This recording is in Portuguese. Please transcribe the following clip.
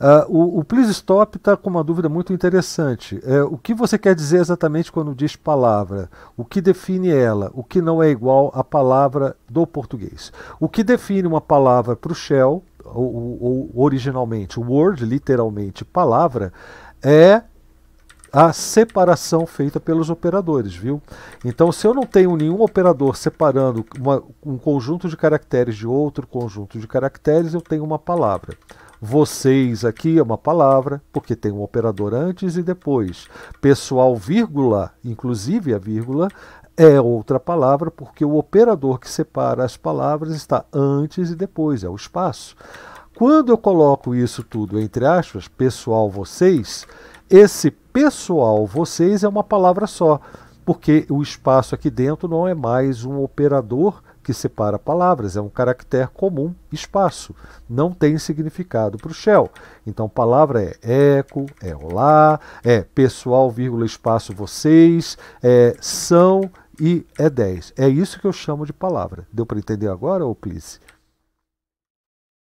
Uh, o, o, please stop está com uma dúvida muito interessante. É, o que você quer dizer exatamente quando diz palavra? O que define ela? O que não é igual à palavra do português? O que define uma palavra para o shell, ou, ou originalmente word, literalmente palavra, é a separação feita pelos operadores, viu? Então, se eu não tenho nenhum operador separando uma, um conjunto de caracteres de outro conjunto de caracteres, eu tenho uma palavra. Vocês aqui é uma palavra, porque tem um operador antes e depois. Pessoal, vírgula, inclusive a vírgula, é outra palavra, porque o operador que separa as palavras está antes e depois, é o espaço. Quando eu coloco isso tudo entre aspas, pessoal, vocês, esse pessoal, vocês é uma palavra só, porque o espaço aqui dentro não é mais um operador que separa palavras, é um caractere comum, espaço, não tem significado para o shell. Então, palavra é eco, é olá, é pessoal, vírgula, espaço, vocês, é são e é 10. É isso que eu chamo de palavra. Deu para entender agora, ou please?